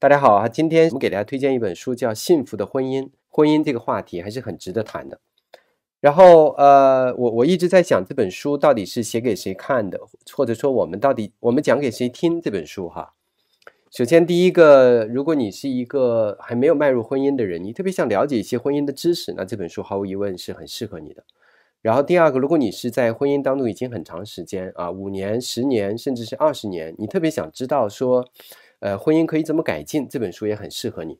大家好啊！今天我们给大家推荐一本书，叫《幸福的婚姻》。婚姻这个话题还是很值得谈的。然后，呃，我我一直在想这本书到底是写给谁看的，或者说我们到底我们讲给谁听？这本书哈，首先第一个，如果你是一个还没有迈入婚姻的人，你特别想了解一些婚姻的知识，那这本书毫无疑问是很适合你的。然后第二个，如果你是在婚姻当中已经很长时间啊，五年、十年，甚至是二十年，你特别想知道说。呃，婚姻可以怎么改进？这本书也很适合你，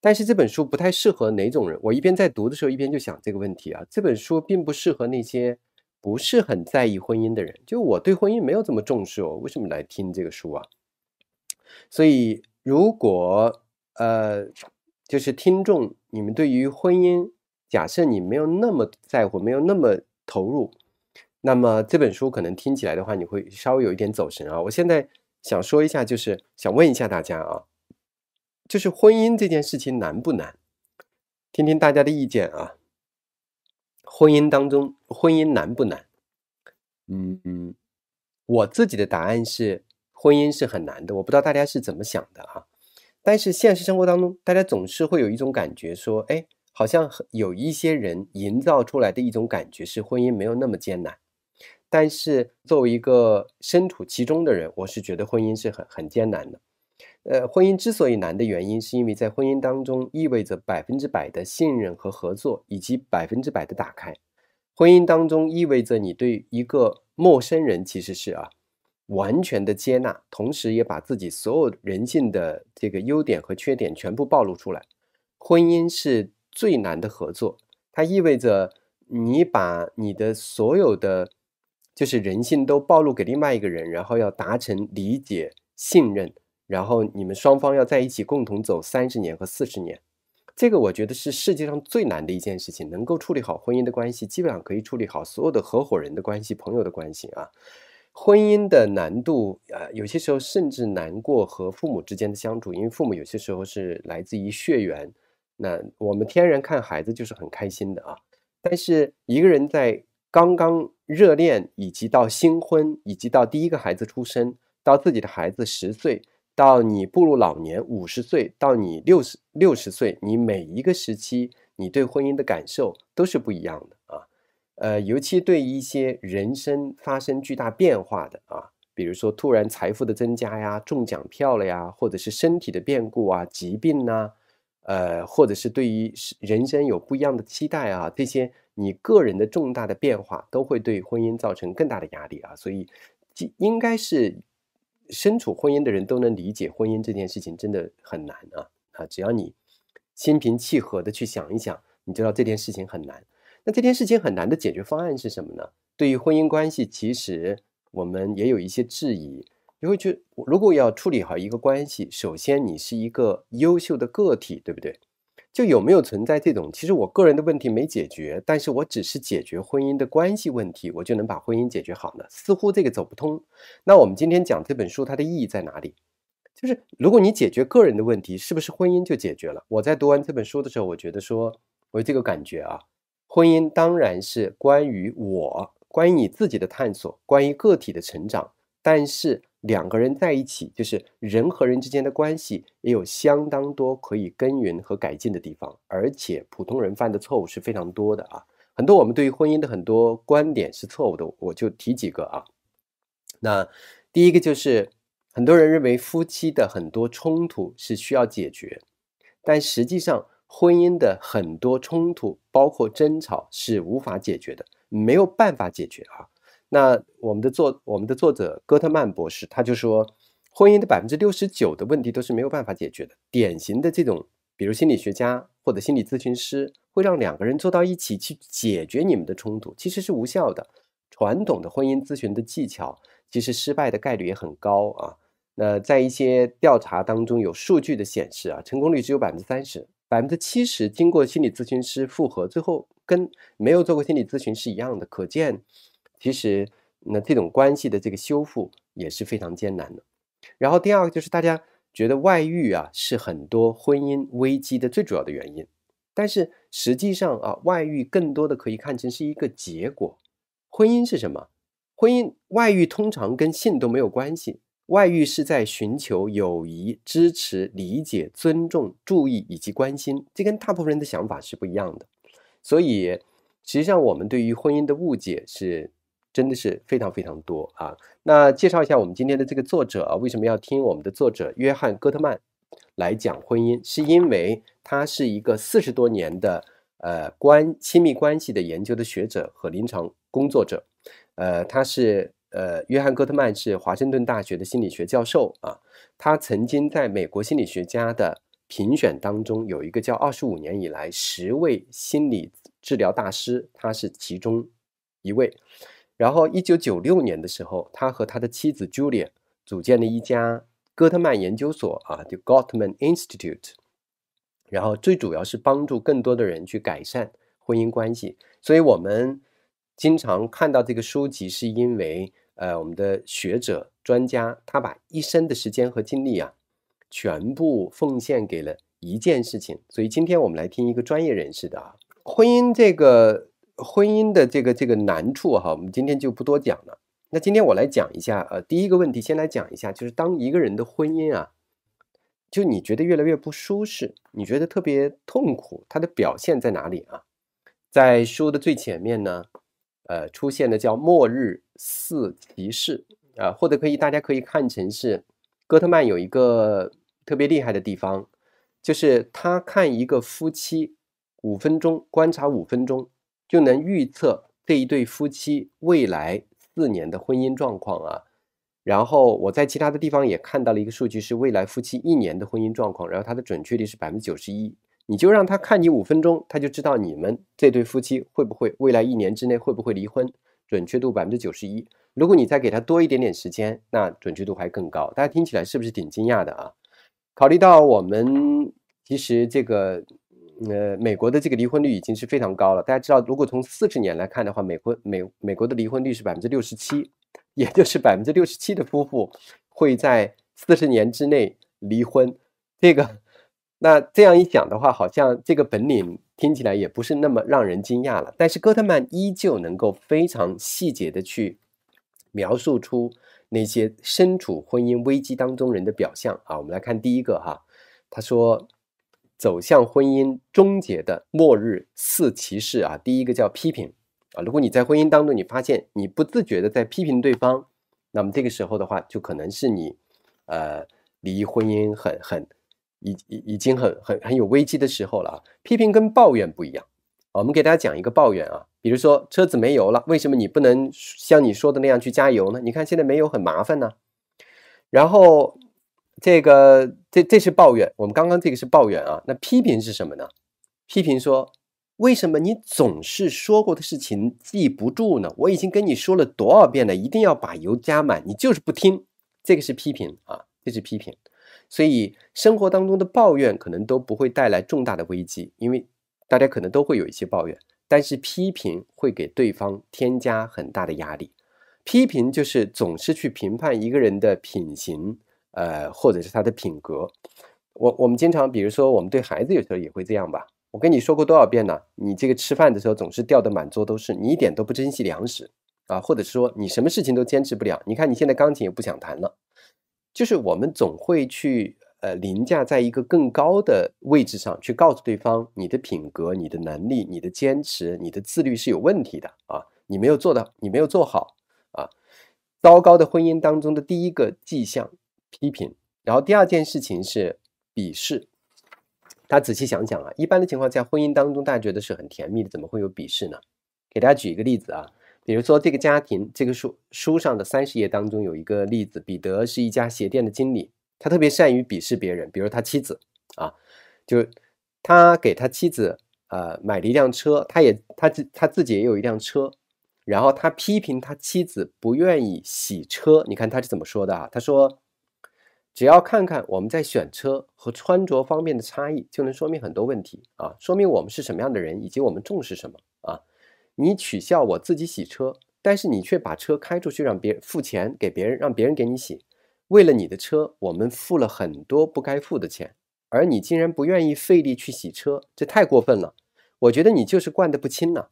但是这本书不太适合哪种人。我一边在读的时候，一边就想这个问题啊。这本书并不适合那些不是很在意婚姻的人。就我对婚姻没有这么重视哦，为什么来听这个书啊？所以，如果呃，就是听众，你们对于婚姻，假设你没有那么在乎，没有那么投入，那么这本书可能听起来的话，你会稍微有一点走神啊。我现在。想说一下，就是想问一下大家啊，就是婚姻这件事情难不难？听听大家的意见啊。婚姻当中，婚姻难不难？嗯嗯，我自己的答案是婚姻是很难的。我不知道大家是怎么想的哈。但是现实生活当中，大家总是会有一种感觉，说，哎，好像有一些人营造出来的一种感觉是婚姻没有那么艰难。但是作为一个身处其中的人，我是觉得婚姻是很很艰难的。呃，婚姻之所以难的原因，是因为在婚姻当中意味着百分之百的信任和合作，以及百分之百的打开。婚姻当中意味着你对一个陌生人其实是啊完全的接纳，同时也把自己所有人性的这个优点和缺点全部暴露出来。婚姻是最难的合作，它意味着你把你的所有的。就是人性都暴露给另外一个人，然后要达成理解、信任，然后你们双方要在一起共同走三十年和四十年，这个我觉得是世界上最难的一件事情。能够处理好婚姻的关系，基本上可以处理好所有的合伙人的关系、朋友的关系啊。婚姻的难度，呃，有些时候甚至难过和父母之间的相处，因为父母有些时候是来自于血缘，那我们天然看孩子就是很开心的啊。但是一个人在。刚刚热恋，以及到新婚，以及到第一个孩子出生，到自己的孩子十岁，到你步入老年五十岁，到你六十六十岁，你每一个时期，你对婚姻的感受都是不一样的啊。呃，尤其对一些人生发生巨大变化的啊，比如说突然财富的增加呀，中奖票了呀，或者是身体的变故啊，疾病呐。呃，或者是对于人生有不一样的期待啊，这些你个人的重大的变化，都会对婚姻造成更大的压力啊。所以，应该是身处婚姻的人都能理解，婚姻这件事情真的很难啊啊！只要你心平气和的去想一想，你知道这件事情很难。那这件事情很难的解决方案是什么呢？对于婚姻关系，其实我们也有一些质疑。你会去。如果要处理好一个关系，首先你是一个优秀的个体，对不对？就有没有存在这种，其实我个人的问题没解决，但是我只是解决婚姻的关系问题，我就能把婚姻解决好呢？似乎这个走不通。那我们今天讲这本书，它的意义在哪里？就是如果你解决个人的问题，是不是婚姻就解决了？我在读完这本书的时候，我觉得说，我有这个感觉啊。婚姻当然是关于我、关于你自己的探索，关于个体的成长，但是。两个人在一起，就是人和人之间的关系，也有相当多可以耕耘和改进的地方。而且普通人犯的错误是非常多的啊，很多我们对于婚姻的很多观点是错误的，我就提几个啊。那第一个就是，很多人认为夫妻的很多冲突是需要解决，但实际上婚姻的很多冲突，包括争吵，是无法解决的，没有办法解决啊。那我们的作我们的作者戈特曼博士他就说，婚姻的百分之六十九的问题都是没有办法解决的。典型的这种，比如心理学家或者心理咨询师会让两个人坐到一起去解决你们的冲突，其实是无效的。传统的婚姻咨询的技巧其实失败的概率也很高啊。那在一些调查当中有数据的显示啊，成功率只有百分之三十，百分之七十经过心理咨询师复核，最后跟没有做过心理咨询是一样的。可见。其实，那这种关系的这个修复也是非常艰难的。然后第二个就是，大家觉得外遇啊是很多婚姻危机的最主要的原因，但是实际上啊，外遇更多的可以看成是一个结果。婚姻是什么？婚姻外遇通常跟性都没有关系，外遇是在寻求友谊、支持、理解、尊重、注意以及关心，这跟大部分人的想法是不一样的。所以，实际上我们对于婚姻的误解是。真的是非常非常多啊！那介绍一下我们今天的这个作者啊，为什么要听我们的作者约翰·戈特曼来讲婚姻？是因为他是一个四十多年的呃关亲密关系的研究的学者和临床工作者。呃，他是呃，约翰·戈特曼是华盛顿大学的心理学教授啊。他曾经在美国心理学家的评选当中，有一个叫“二十五年以来十位心理治疗大师”，他是其中一位。然后，一九九六年的时候，他和他的妻子 Julia 组建了一家戈特曼研究所啊，就 Gottman Institute。然后最主要是帮助更多的人去改善婚姻关系。所以我们经常看到这个书籍，是因为呃，我们的学者专家他把一生的时间和精力啊，全部奉献给了一件事情。所以今天我们来听一个专业人士的啊，婚姻这个。婚姻的这个这个难处哈，我们今天就不多讲了。那今天我来讲一下，呃，第一个问题先来讲一下，就是当一个人的婚姻啊，就你觉得越来越不舒适，你觉得特别痛苦，它的表现在哪里啊？在书的最前面呢，呃，出现的叫末日四骑士啊，或者可以大家可以看成是戈特曼有一个特别厉害的地方，就是他看一个夫妻五分钟观察五分钟。就能预测这一对夫妻未来四年的婚姻状况啊。然后我在其他的地方也看到了一个数据，是未来夫妻一年的婚姻状况，然后它的准确率是百分之九十一。你就让他看你五分钟，他就知道你们这对夫妻会不会未来一年之内会不会离婚，准确度百分之九十一。如果你再给他多一点点时间，那准确度还更高。大家听起来是不是挺惊讶的啊？考虑到我们其实这个。呃，美国的这个离婚率已经是非常高了。大家知道，如果从四十年来看的话，美国美美国的离婚率是百分之六十七，也就是百分之六十七的夫妇会在四十年之内离婚。这个，那这样一讲的话，好像这个本领听起来也不是那么让人惊讶了。但是戈特曼依旧能够非常细节的去描述出那些身处婚姻危机当中人的表象啊。我们来看第一个哈，他说。走向婚姻终结的末日四骑士啊，第一个叫批评啊。如果你在婚姻当中，你发现你不自觉的在批评对方，那么这个时候的话，就可能是你呃离婚姻很很已已已经很很很有危机的时候了。批评跟抱怨不一样我们给大家讲一个抱怨啊，比如说车子没油了，为什么你不能像你说的那样去加油呢？你看现在没有很麻烦呢，然后。这个，这这是抱怨。我们刚刚这个是抱怨啊。那批评是什么呢？批评说，为什么你总是说过的事情记不住呢？我已经跟你说了多少遍了，一定要把油加满，你就是不听。这个是批评啊，这是批评。所以生活当中的抱怨可能都不会带来重大的危机，因为大家可能都会有一些抱怨，但是批评会给对方添加很大的压力。批评就是总是去评判一个人的品行。呃，或者是他的品格，我我们经常，比如说，我们对孩子有时候也会这样吧。我跟你说过多少遍呢？你这个吃饭的时候总是掉的满桌都是，你一点都不珍惜粮食啊，或者说你什么事情都坚持不了。你看你现在钢琴也不想弹了，就是我们总会去呃凌驾在一个更高的位置上去告诉对方，你的品格、你的能力、你的坚持、你的自律是有问题的啊，你没有做到，你没有做好啊。糟糕的婚姻当中的第一个迹象。批评，然后第二件事情是鄙视。大家仔细想想啊，一般的情况在婚姻当中，大家觉得是很甜蜜的，怎么会有鄙视呢？给大家举一个例子啊，比如说这个家庭，这个书书上的三十页当中有一个例子，彼得是一家鞋店的经理，他特别善于鄙视别人，比如他妻子啊，就是他给他妻子呃买了一辆车，他也他自他自己也有一辆车，然后他批评他妻子不愿意洗车，你看他是怎么说的啊？他说。只要看看我们在选车和穿着方面的差异，就能说明很多问题啊，说明我们是什么样的人，以及我们重视什么啊。你取笑我自己洗车，但是你却把车开出去让别人付钱给别人，让别人给你洗。为了你的车，我们付了很多不该付的钱，而你竟然不愿意费力去洗车，这太过分了。我觉得你就是惯的不轻呐。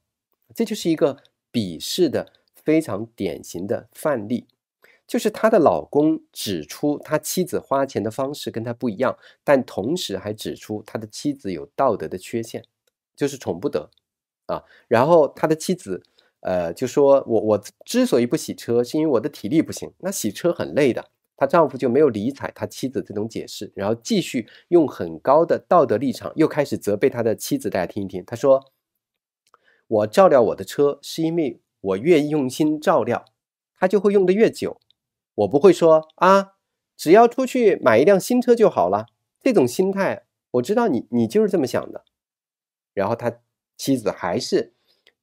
这就是一个鄙视的非常典型的范例。就是她的老公指出他妻子花钱的方式跟他不一样，但同时还指出他的妻子有道德的缺陷，就是宠不得，啊。然后他的妻子，呃，就说我我之所以不洗车，是因为我的体力不行，那洗车很累的。她丈夫就没有理睬他妻子这种解释，然后继续用很高的道德立场，又开始责备他的妻子。大家听一听，他说，我照料我的车，是因为我越用心照料，它就会用的越久。我不会说啊，只要出去买一辆新车就好了。这种心态，我知道你你就是这么想的。然后他妻子还是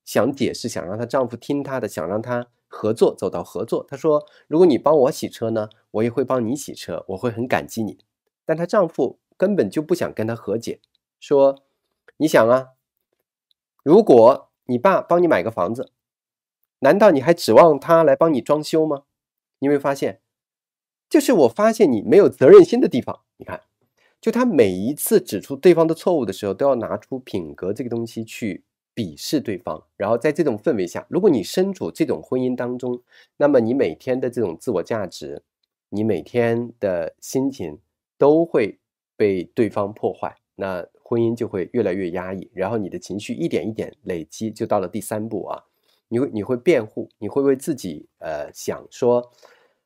想解释，想让他丈夫听她的，想让他合作走到合作。他说：“如果你帮我洗车呢，我也会帮你洗车，我会很感激你。”但她丈夫根本就不想跟她和解，说：“你想啊，如果你爸帮你买个房子，难道你还指望他来帮你装修吗？”你没发现，就是我发现你没有责任心的地方。你看，就他每一次指出对方的错误的时候，都要拿出品格这个东西去鄙视对方。然后在这种氛围下，如果你身处这种婚姻当中，那么你每天的这种自我价值，你每天的心情都会被对方破坏，那婚姻就会越来越压抑。然后你的情绪一点一点累积，就到了第三步啊。你会你会辩护，你会为自己呃想说，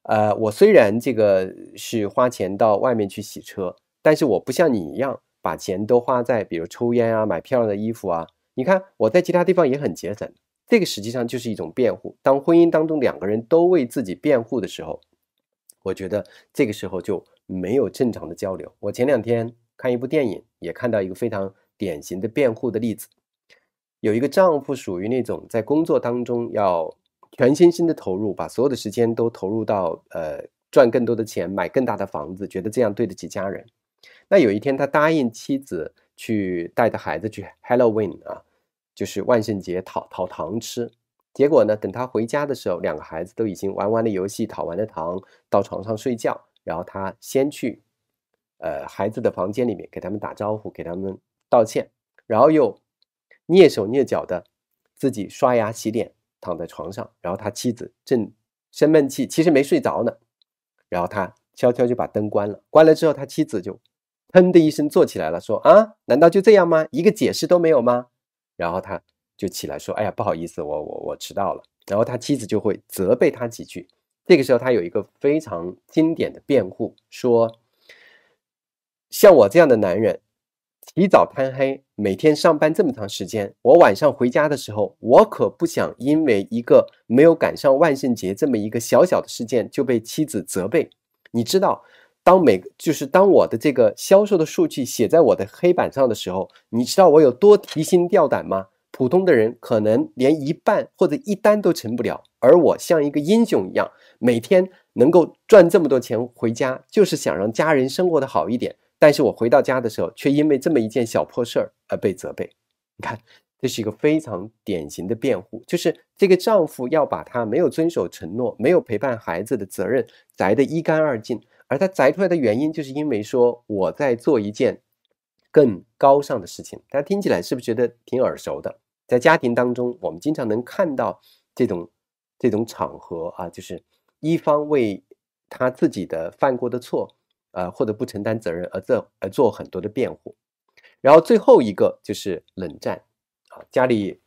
呃，我虽然这个是花钱到外面去洗车，但是我不像你一样把钱都花在比如抽烟啊、买漂亮的衣服啊。你看我在其他地方也很节省，这个实际上就是一种辩护。当婚姻当中两个人都为自己辩护的时候，我觉得这个时候就没有正常的交流。我前两天看一部电影，也看到一个非常典型的辩护的例子。有一个丈夫属于那种在工作当中要全身心的投入，把所有的时间都投入到呃赚更多的钱，买更大的房子，觉得这样对得起家人。那有一天，他答应妻子去带着孩子去 Halloween 啊，就是万圣节讨讨糖吃。结果呢，等他回家的时候，两个孩子都已经玩完了游戏，讨完了糖，到床上睡觉。然后他先去呃孩子的房间里面给他们打招呼，给他们道歉，然后又。蹑手蹑脚的，自己刷牙洗脸，躺在床上，然后他妻子正生闷气，其实没睡着呢。然后他悄悄就把灯关了，关了之后，他妻子就砰的一声坐起来了，说：“啊，难道就这样吗？一个解释都没有吗？”然后他就起来说：“哎呀，不好意思，我我我迟到了。”然后他妻子就会责备他几句。这个时候，他有一个非常经典的辩护，说：“像我这样的男人，起早贪黑。”每天上班这么长时间，我晚上回家的时候，我可不想因为一个没有赶上万圣节这么一个小小的事件就被妻子责备。你知道，当每就是当我的这个销售的数据写在我的黑板上的时候，你知道我有多提心吊胆吗？普通的人可能连一半或者一单都成不了，而我像一个英雄一样，每天能够赚这么多钱回家，就是想让家人生活的好一点。但是我回到家的时候，却因为这么一件小破事儿而被责备。你看，这是一个非常典型的辩护，就是这个丈夫要把他没有遵守承诺、没有陪伴孩子的责任摘得一干二净，而他摘出来的原因，就是因为说我在做一件更高尚的事情。大家听起来是不是觉得挺耳熟的？在家庭当中，我们经常能看到这种这种场合啊，就是一方为他自己的犯过的错。呃，或者不承担责任，而做而做很多的辩护。然后最后一个就是冷战，啊，家里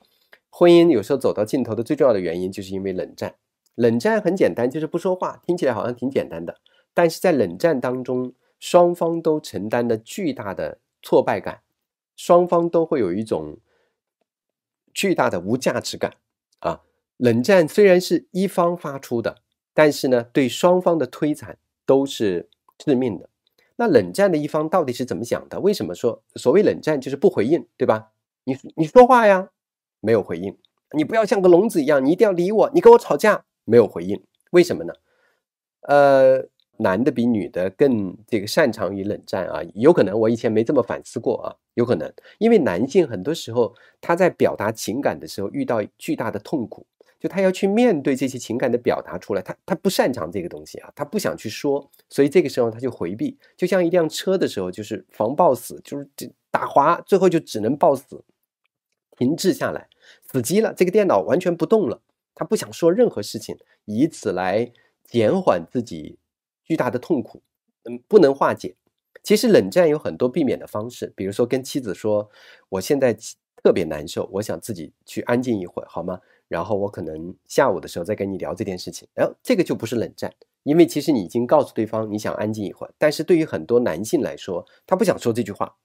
婚姻有时候走到尽头的最重要的原因就是因为冷战。冷战很简单，就是不说话，听起来好像挺简单的。但是在冷战当中，双方都承担了巨大的挫败感，双方都会有一种巨大的无价值感。啊，冷战虽然是一方发出的，但是呢，对双方的摧残都是。致命的，那冷战的一方到底是怎么想的？为什么说所谓冷战就是不回应，对吧？你你说话呀，没有回应，你不要像个聋子一样，你一定要理我，你跟我吵架没有回应，为什么呢？呃，男的比女的更这个擅长于冷战啊，有可能我以前没这么反思过啊，有可能，因为男性很多时候他在表达情感的时候遇到巨大的痛苦。就他要去面对这些情感的表达出来，他他不擅长这个东西啊，他不想去说，所以这个时候他就回避，就像一辆车的时候就是防抱死，就是这打滑，最后就只能抱死，停滞下来，死机了，这个电脑完全不动了，他不想说任何事情，以此来减缓自己巨大的痛苦，嗯，不能化解。其实冷战有很多避免的方式，比如说跟妻子说，我现在特别难受，我想自己去安静一会儿，好吗？然后我可能下午的时候再跟你聊这件事情。哎，这个就不是冷战，因为其实你已经告诉对方你想安静一会儿。但是对于很多男性来说，他不想说这句话，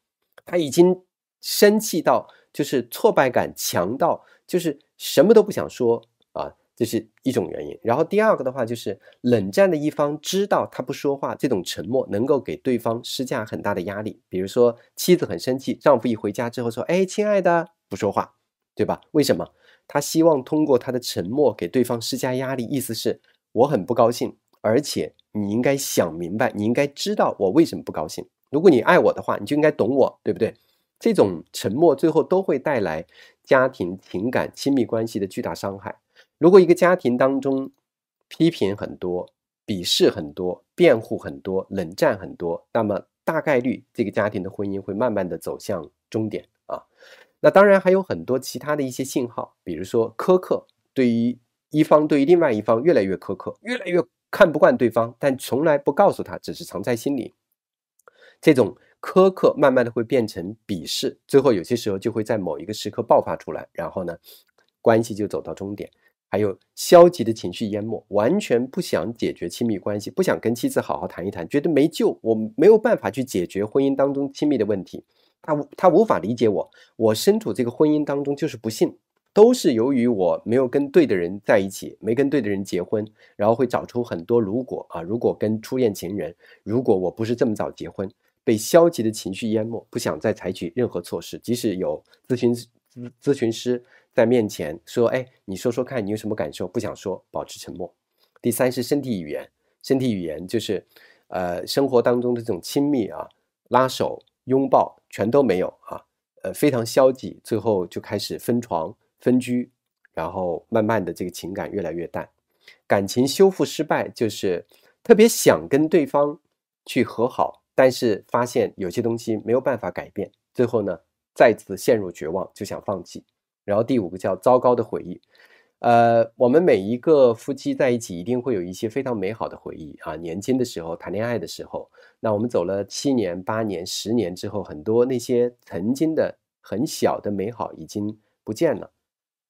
他已经生气到就是挫败感强到就是什么都不想说啊，这是一种原因。然后第二个的话就是冷战的一方知道他不说话，这种沉默能够给对方施加很大的压力。比如说妻子很生气，丈夫一回家之后说：“哎，亲爱的，不说话，对吧？为什么？”他希望通过他的沉默给对方施加压力，意思是，我很不高兴，而且你应该想明白，你应该知道我为什么不高兴。如果你爱我的话，你就应该懂我，对不对？这种沉默最后都会带来家庭情感、亲密关系的巨大伤害。如果一个家庭当中批评很多、鄙视很多、辩护很多、冷战很多，那么大概率这个家庭的婚姻会慢慢的走向终点。那当然还有很多其他的一些信号，比如说苛刻，对于一方对于另外一方越来越苛刻，越来越看不惯对方，但从来不告诉他，只是藏在心里。这种苛刻慢慢的会变成鄙视，最后有些时候就会在某一个时刻爆发出来，然后呢，关系就走到终点。还有消极的情绪淹没，完全不想解决亲密关系，不想跟妻子好好谈一谈，觉得没救，我没有办法去解决婚姻当中亲密的问题。他他无法理解我，我身处这个婚姻当中就是不幸，都是由于我没有跟对的人在一起，没跟对的人结婚，然后会找出很多如果啊，如果跟初恋情人，如果我不是这么早结婚，被消极的情绪淹没，不想再采取任何措施，即使有咨询咨咨询师在面前说，哎，你说说看你有什么感受，不想说，保持沉默。第三是身体语言，身体语言就是，呃，生活当中的这种亲密啊，拉手。拥抱全都没有哈，呃，非常消极，最后就开始分床分居，然后慢慢的这个情感越来越淡，感情修复失败就是特别想跟对方去和好，但是发现有些东西没有办法改变，最后呢再次陷入绝望就想放弃，然后第五个叫糟糕的回忆。呃，我们每一个夫妻在一起，一定会有一些非常美好的回忆啊。年轻的时候，谈恋爱的时候，那我们走了七年、八年、十年之后，很多那些曾经的很小的美好已经不见了，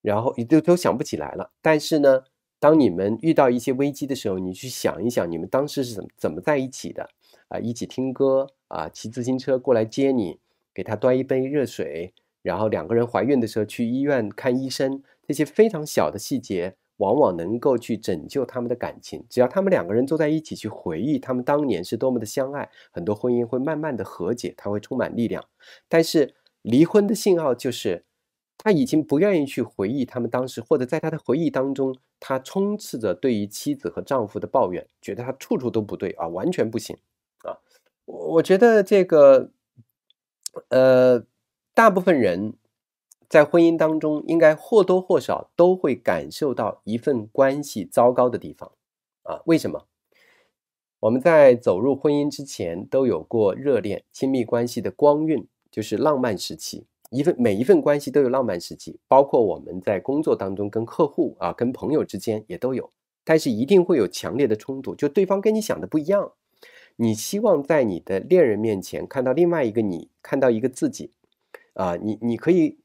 然后也都都想不起来了。但是呢，当你们遇到一些危机的时候，你去想一想，你们当时是怎怎么在一起的啊？一起听歌啊，骑自行车过来接你，给他端一杯热水，然后两个人怀孕的时候去医院看医生。这些非常小的细节，往往能够去拯救他们的感情。只要他们两个人坐在一起去回忆他们当年是多么的相爱，很多婚姻会慢慢的和解，他会充满力量。但是离婚的信号就是，他已经不愿意去回忆他们当时，或者在他的回忆当中，他充斥着对于妻子和丈夫的抱怨，觉得他处处都不对啊，完全不行啊。我我觉得这个，呃，大部分人。在婚姻当中，应该或多或少都会感受到一份关系糟糕的地方，啊，为什么？我们在走入婚姻之前，都有过热恋、亲密关系的光晕，就是浪漫时期。一份每一份关系都有浪漫时期，包括我们在工作当中跟客户啊、跟朋友之间也都有，但是一定会有强烈的冲突，就对方跟你想的不一样。你希望在你的恋人面前看到另外一个你，看到一个自己，啊，你你可以。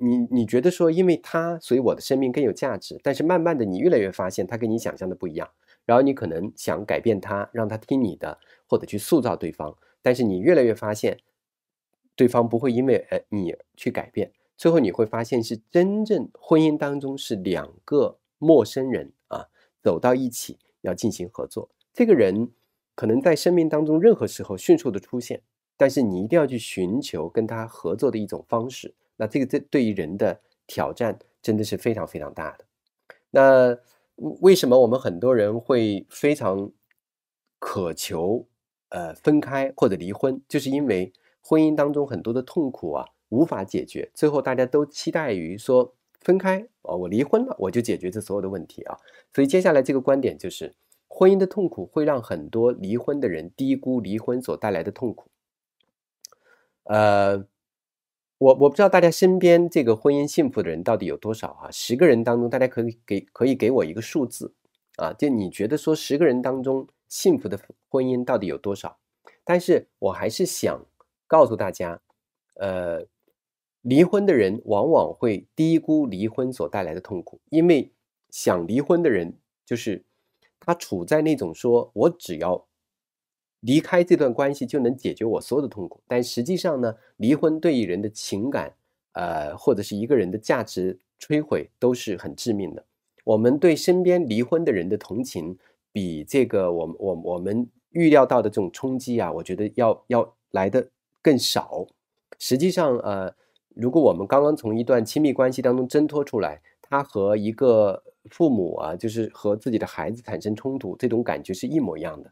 你你觉得说，因为他，所以我的生命更有价值。但是慢慢的，你越来越发现他跟你想象的不一样。然后你可能想改变他，让他听你的，或者去塑造对方。但是你越来越发现，对方不会因为你去改变。最后你会发现，是真正婚姻当中是两个陌生人啊走到一起要进行合作。这个人可能在生命当中任何时候迅速的出现，但是你一定要去寻求跟他合作的一种方式。那这个这对于人的挑战真的是非常非常大的。那为什么我们很多人会非常渴求呃分开或者离婚？就是因为婚姻当中很多的痛苦啊无法解决，最后大家都期待于说分开哦，我离婚了我就解决这所有的问题啊。所以接下来这个观点就是，婚姻的痛苦会让很多离婚的人低估离婚所带来的痛苦。呃。我我不知道大家身边这个婚姻幸福的人到底有多少哈，十个人当中，大家可以给可以给我一个数字，啊，就你觉得说十个人当中幸福的婚姻到底有多少？但是我还是想告诉大家，呃，离婚的人往往会低估离婚所带来的痛苦，因为想离婚的人就是他处在那种说我只要。离开这段关系就能解决我所有的痛苦，但实际上呢，离婚对于人的情感，呃，或者是一个人的价值摧毁都是很致命的。我们对身边离婚的人的同情，比这个我我我们预料到的这种冲击啊，我觉得要要来的更少。实际上，呃，如果我们刚刚从一段亲密关系当中挣脱出来，他和一个父母啊，就是和自己的孩子产生冲突，这种感觉是一模一样的。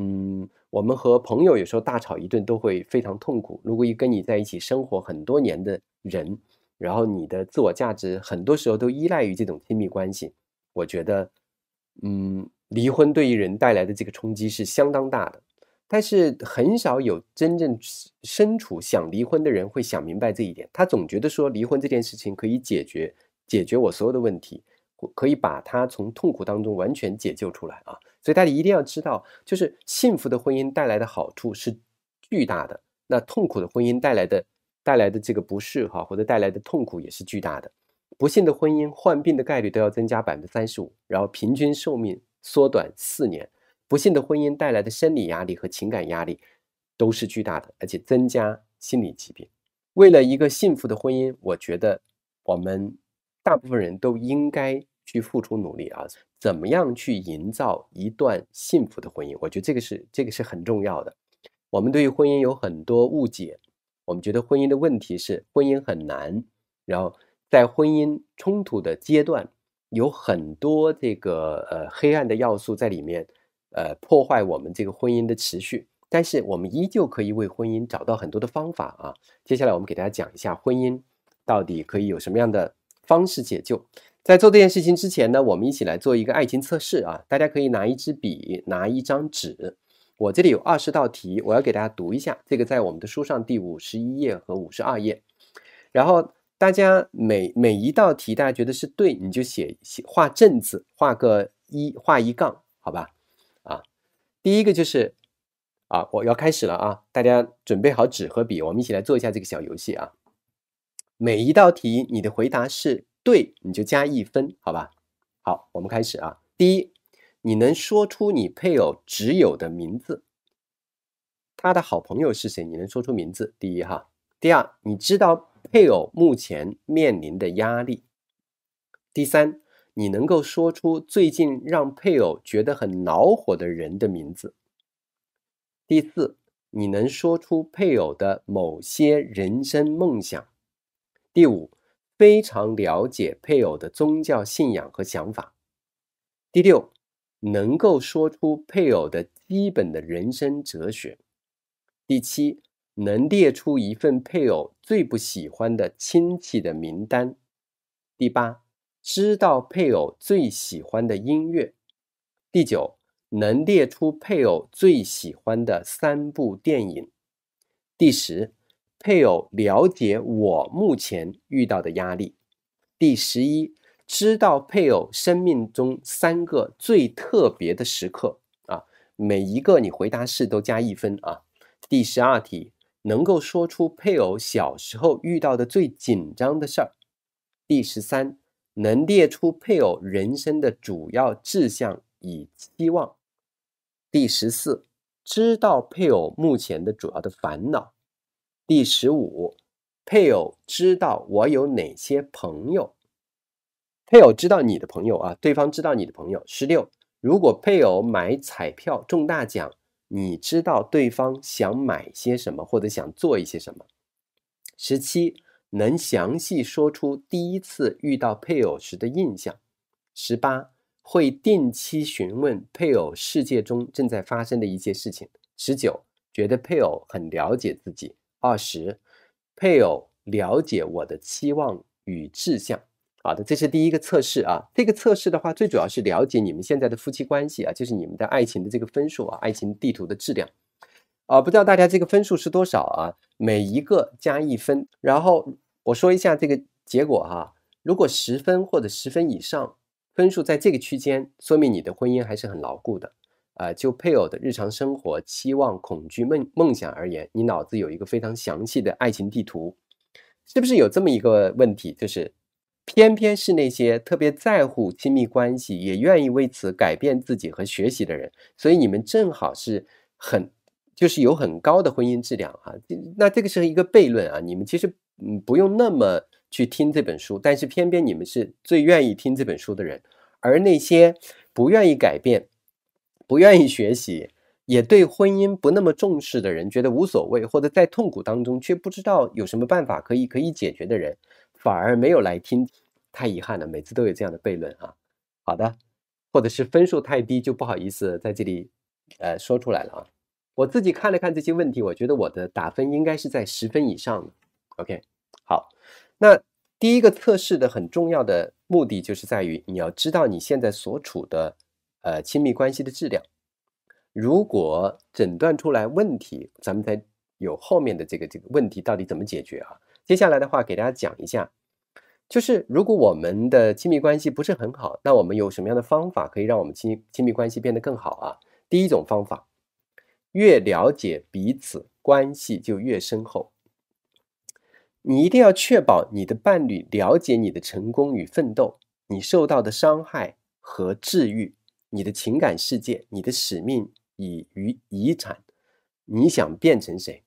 嗯，我们和朋友有时候大吵一顿都会非常痛苦。如果一跟你在一起生活很多年的人，然后你的自我价值很多时候都依赖于这种亲密关系，我觉得，嗯，离婚对于人带来的这个冲击是相当大的。但是很少有真正身处想离婚的人会想明白这一点，他总觉得说离婚这件事情可以解决解决我所有的问题。可以把它从痛苦当中完全解救出来啊！所以大家一定要知道，就是幸福的婚姻带来的好处是巨大的，那痛苦的婚姻带来的带来的这个不适哈，或者带来的痛苦也是巨大的。不幸的婚姻患病的概率都要增加百分之三十五，然后平均寿命缩短四年。不幸的婚姻带来的生理压力和情感压力都是巨大的，而且增加心理疾病。为了一个幸福的婚姻，我觉得我们。大部分人都应该去付出努力啊！怎么样去营造一段幸福的婚姻？我觉得这个是这个是很重要的。我们对于婚姻有很多误解，我们觉得婚姻的问题是婚姻很难，然后在婚姻冲突的阶段有很多这个呃黑暗的要素在里面，呃破坏我们这个婚姻的持续。但是我们依旧可以为婚姻找到很多的方法啊！接下来我们给大家讲一下婚姻到底可以有什么样的。方式解救，在做这件事情之前呢，我们一起来做一个爱情测试啊！大家可以拿一支笔，拿一张纸，我这里有二十道题，我要给大家读一下。这个在我们的书上第五十一页和五十二页。然后大家每每一道题，大家觉得是对，你就写写画正字，画个一，画一杠，好吧？啊，第一个就是啊，我要开始了啊！大家准备好纸和笔，我们一起来做一下这个小游戏啊！每一道题，你的回答是对，你就加一分，好吧？好，我们开始啊。第一，你能说出你配偶只有的名字，他的好朋友是谁？你能说出名字？第一哈。第二，你知道配偶目前面临的压力。第三，你能够说出最近让配偶觉得很恼火的人的名字。第四，你能说出配偶的某些人生梦想。第五，非常了解配偶的宗教信仰和想法。第六，能够说出配偶的基本的人生哲学。第七，能列出一份配偶最不喜欢的亲戚的名单。第八，知道配偶最喜欢的音乐。第九，能列出配偶最喜欢的三部电影。第十。配偶了解我目前遇到的压力。第十一，知道配偶生命中三个最特别的时刻啊，每一个你回答是都加一分啊。第十二题，能够说出配偶小时候遇到的最紧张的事儿。第十三，能列出配偶人生的主要志向与期望。第十四，知道配偶目前的主要的烦恼。第十五，配偶知道我有哪些朋友，配偶知道你的朋友啊，对方知道你的朋友。十六，如果配偶买彩票中大奖，你知道对方想买些什么或者想做一些什么？十七，能详细说出第一次遇到配偶时的印象。十八，会定期询问配偶世界中正在发生的一些事情。十九，觉得配偶很了解自己。二十，配偶了解我的期望与志向。好的，这是第一个测试啊。这个测试的话，最主要是了解你们现在的夫妻关系啊，就是你们的爱情的这个分数啊，爱情地图的质量啊。不知道大家这个分数是多少啊？每一个加一分，然后我说一下这个结果哈。如果十分或者十分以上分数在这个区间，说明你的婚姻还是很牢固的。呃，就配偶的日常生活期望、恐惧、梦梦想而言，你脑子有一个非常详细的爱情地图，是不是有这么一个问题？就是偏偏是那些特别在乎亲密关系，也愿意为此改变自己和学习的人，所以你们正好是很就是有很高的婚姻质量哈。那这个是一个悖论啊！你们其实嗯不用那么去听这本书，但是偏偏你们是最愿意听这本书的人，而那些不愿意改变。不愿意学习，也对婚姻不那么重视的人，觉得无所谓，或者在痛苦当中却不知道有什么办法可以可以解决的人，反而没有来听，太遗憾了。每次都有这样的悖论啊。好的，或者是分数太低就不好意思在这里呃说出来了啊。我自己看了看这些问题，我觉得我的打分应该是在十分以上的。OK，好，那第一个测试的很重要的目的就是在于你要知道你现在所处的。呃，亲密关系的质量，如果诊断出来问题，咱们再有后面的这个这个问题到底怎么解决啊？接下来的话，给大家讲一下，就是如果我们的亲密关系不是很好，那我们有什么样的方法可以让我们亲亲密关系变得更好啊？第一种方法，越了解彼此，关系就越深厚。你一定要确保你的伴侣了解你的成功与奋斗，你受到的伤害和治愈。你的情感世界，你的使命以于遗产，你想变成谁？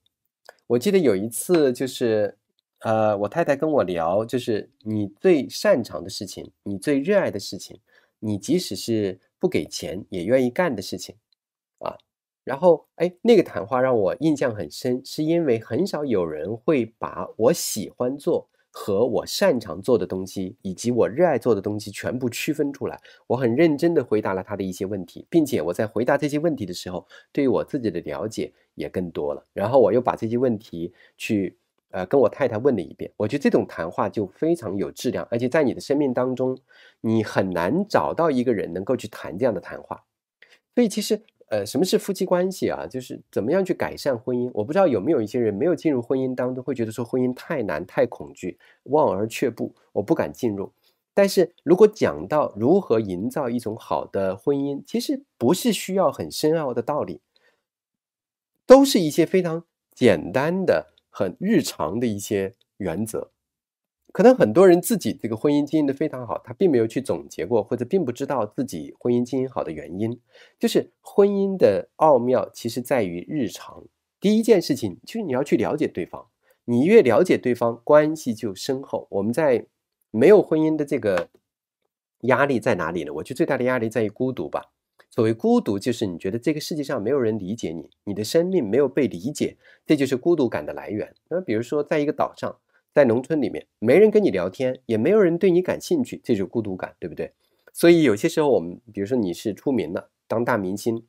我记得有一次，就是呃，我太太跟我聊，就是你最擅长的事情，你最热爱的事情，你即使是不给钱也愿意干的事情，啊，然后哎，那个谈话让我印象很深，是因为很少有人会把我喜欢做。和我擅长做的东西，以及我热爱做的东西，全部区分出来。我很认真的回答了他的一些问题，并且我在回答这些问题的时候，对于我自己的了解也更多了。然后我又把这些问题去，呃，跟我太太问了一遍。我觉得这种谈话就非常有质量，而且在你的生命当中，你很难找到一个人能够去谈这样的谈话。所以其实。呃，什么是夫妻关系啊？就是怎么样去改善婚姻？我不知道有没有一些人没有进入婚姻当中，会觉得说婚姻太难、太恐惧、望而却步，我不敢进入。但是如果讲到如何营造一种好的婚姻，其实不是需要很深奥的道理，都是一些非常简单的、很日常的一些原则。可能很多人自己这个婚姻经营的非常好，他并没有去总结过，或者并不知道自己婚姻经营好的原因。就是婚姻的奥妙，其实在于日常。第一件事情就是你要去了解对方，你越了解对方，关系就深厚。我们在没有婚姻的这个压力在哪里呢？我觉得最大的压力在于孤独吧。所谓孤独，就是你觉得这个世界上没有人理解你，你的生命没有被理解，这就是孤独感的来源。那比如说，在一个岛上。在农村里面，没人跟你聊天，也没有人对你感兴趣，这就孤独感，对不对？所以有些时候，我们比如说你是出名了，当大明星，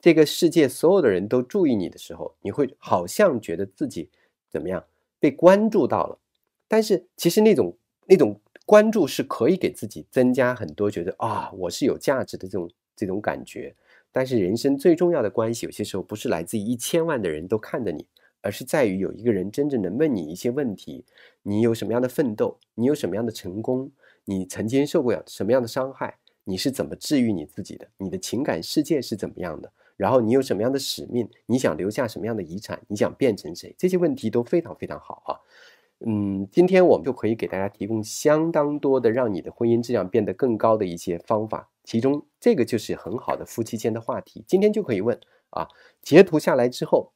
这个世界所有的人都注意你的时候，你会好像觉得自己怎么样被关注到了。但是其实那种那种关注是可以给自己增加很多觉得啊我是有价值的这种这种感觉。但是人生最重要的关系，有些时候不是来自于一千万的人都看着你。而是在于有一个人真正能问你一些问题：你有什么样的奋斗？你有什么样的成功？你曾经受过什么样的伤害？你是怎么治愈你自己的？你的情感世界是怎么样的？然后你有什么样的使命？你想留下什么样的遗产？你想变成谁？这些问题都非常非常好啊。嗯，今天我们就可以给大家提供相当多的让你的婚姻质量变得更高的一些方法，其中这个就是很好的夫妻间的话题。今天就可以问啊，截图下来之后。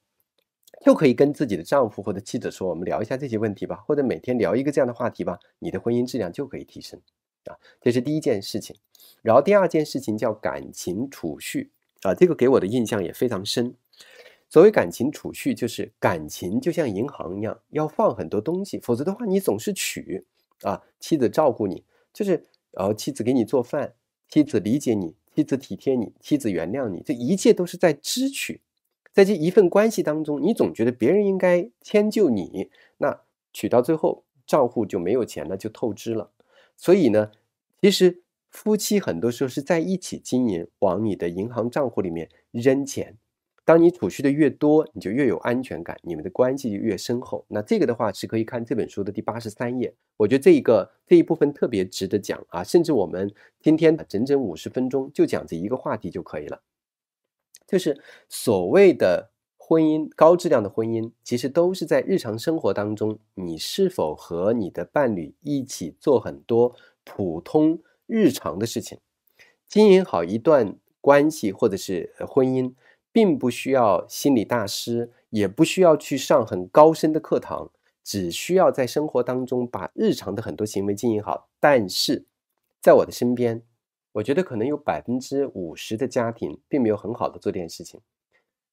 就可以跟自己的丈夫或者妻子说，我们聊一下这些问题吧，或者每天聊一个这样的话题吧，你的婚姻质量就可以提升，啊，这是第一件事情。然后第二件事情叫感情储蓄，啊，这个给我的印象也非常深。所谓感情储蓄，就是感情就像银行一样，要放很多东西，否则的话你总是取。啊，妻子照顾你，就是然后妻子给你做饭，妻子理解你，妻子体贴你，妻子原谅你，这一切都是在支取。在这一份关系当中，你总觉得别人应该迁就你，那娶到最后账户就没有钱了，就透支了。所以呢，其实夫妻很多时候是在一起经营，往你的银行账户里面扔钱。当你储蓄的越多，你就越有安全感，你们的关系就越深厚。那这个的话是可以看这本书的第八十三页，我觉得这一个这一部分特别值得讲啊，甚至我们今天整整五十分钟就讲这一个话题就可以了。就是所谓的婚姻，高质量的婚姻，其实都是在日常生活当中，你是否和你的伴侣一起做很多普通日常的事情。经营好一段关系或者是婚姻，并不需要心理大师，也不需要去上很高深的课堂，只需要在生活当中把日常的很多行为经营好。但是，在我的身边。我觉得可能有百分之五十的家庭并没有很好的做这件事情。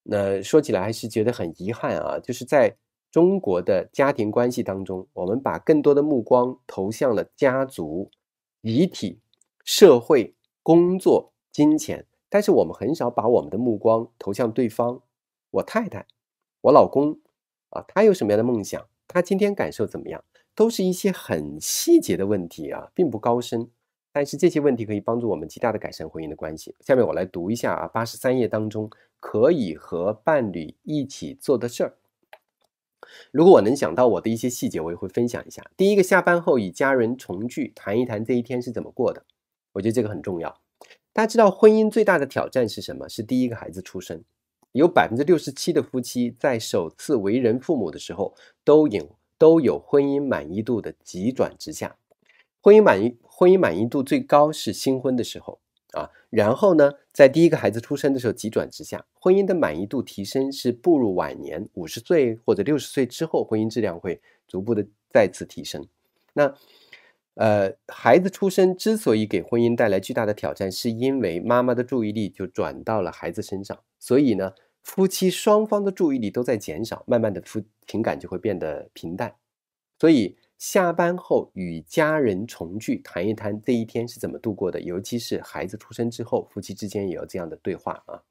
那说起来还是觉得很遗憾啊，就是在中国的家庭关系当中，我们把更多的目光投向了家族、遗体、社会、工作、金钱，但是我们很少把我们的目光投向对方。我太太，我老公啊，他有什么样的梦想？他今天感受怎么样？都是一些很细节的问题啊，并不高深。但是这些问题可以帮助我们极大的改善婚姻的关系。下面我来读一下啊，八十三页当中可以和伴侣一起做的事儿。如果我能想到我的一些细节，我也会分享一下。第一个，下班后与家人重聚，谈一谈这一天是怎么过的。我觉得这个很重要。大家知道，婚姻最大的挑战是什么？是第一个孩子出生。有百分之六十七的夫妻在首次为人父母的时候，都有都有婚姻满意度的急转直下。婚姻满。意婚姻满意度最高是新婚的时候啊，然后呢，在第一个孩子出生的时候急转直下，婚姻的满意度提升是步入晚年五十岁或者六十岁之后，婚姻质量会逐步的再次提升。那呃，孩子出生之所以给婚姻带来巨大的挑战，是因为妈妈的注意力就转到了孩子身上，所以呢，夫妻双方的注意力都在减少，慢慢的夫情感就会变得平淡，所以。下班后与家人重聚，谈一谈这一天是怎么度过的，尤其是孩子出生之后，夫妻之间也有这样的对话啊。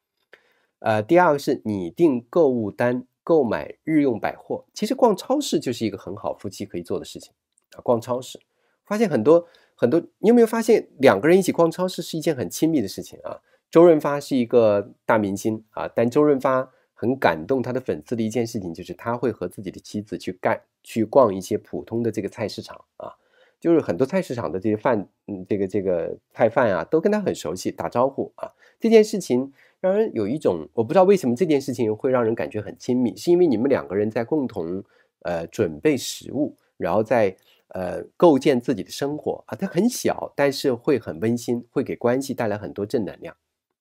呃，第二个是拟定购物单，购买日用百货。其实逛超市就是一个很好夫妻可以做的事情啊。逛超市，发现很多很多，你有没有发现两个人一起逛超市是一件很亲密的事情啊？周润发是一个大明星啊，但周润发。很感动他的粉丝的一件事情，就是他会和自己的妻子去干去逛一些普通的这个菜市场啊，就是很多菜市场的这些饭，嗯，这个这个菜贩啊，都跟他很熟悉，打招呼啊。这件事情让人有一种，我不知道为什么这件事情会让人感觉很亲密，是因为你们两个人在共同呃准备食物，然后在呃构建自己的生活啊。它很小，但是会很温馨，会给关系带来很多正能量，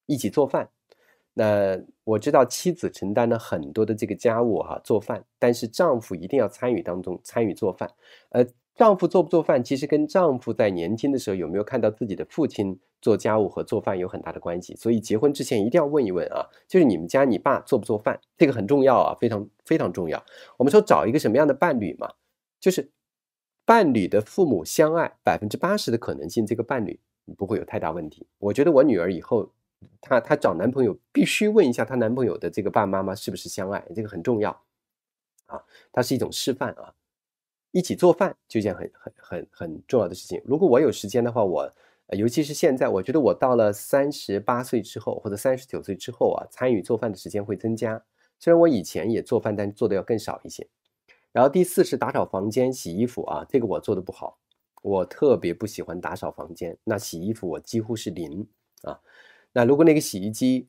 一起做饭。那我知道妻子承担了很多的这个家务哈，做饭，但是丈夫一定要参与当中，参与做饭。呃，丈夫做不做饭，其实跟丈夫在年轻的时候有没有看到自己的父亲做家务和做饭有很大的关系。所以结婚之前一定要问一问啊，就是你们家你爸做不做饭，这个很重要啊，非常非常重要。我们说找一个什么样的伴侣嘛，就是伴侣的父母相爱，百分之八十的可能性这个伴侣不会有太大问题。我觉得我女儿以后。她她找男朋友必须问一下她男朋友的这个爸爸妈妈是不是相爱，这个很重要啊。它是一种示范啊。一起做饭就一件很很很很重要的事情。如果我有时间的话，我尤其是现在，我觉得我到了三十八岁之后或者三十九岁之后啊，参与做饭的时间会增加。虽然我以前也做饭，但做的要更少一些。然后第四是打扫房间、洗衣服啊，这个我做的不好，我特别不喜欢打扫房间。那洗衣服我几乎是零啊。那如果那个洗衣机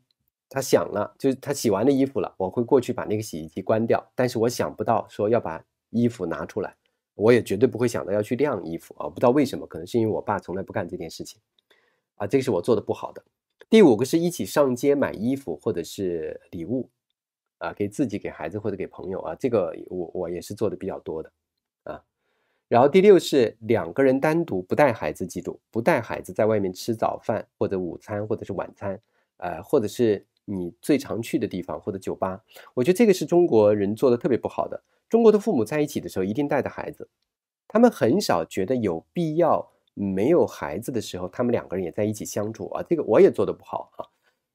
它响了，就是它洗完的衣服了，我会过去把那个洗衣机关掉。但是我想不到说要把衣服拿出来，我也绝对不会想到要去晾衣服啊。不知道为什么，可能是因为我爸从来不干这件事情，啊，这个是我做的不好的。第五个是一起上街买衣服或者是礼物，啊，给自己、给孩子或者给朋友啊，这个我我也是做的比较多的。然后第六是两个人单独不带孩子，记住不带孩子在外面吃早饭或者午餐或者是晚餐，呃，或者是你最常去的地方或者酒吧。我觉得这个是中国人做的特别不好的。中国的父母在一起的时候一定带着孩子，他们很少觉得有必要没有孩子的时候他们两个人也在一起相处啊。这个我也做的不好啊，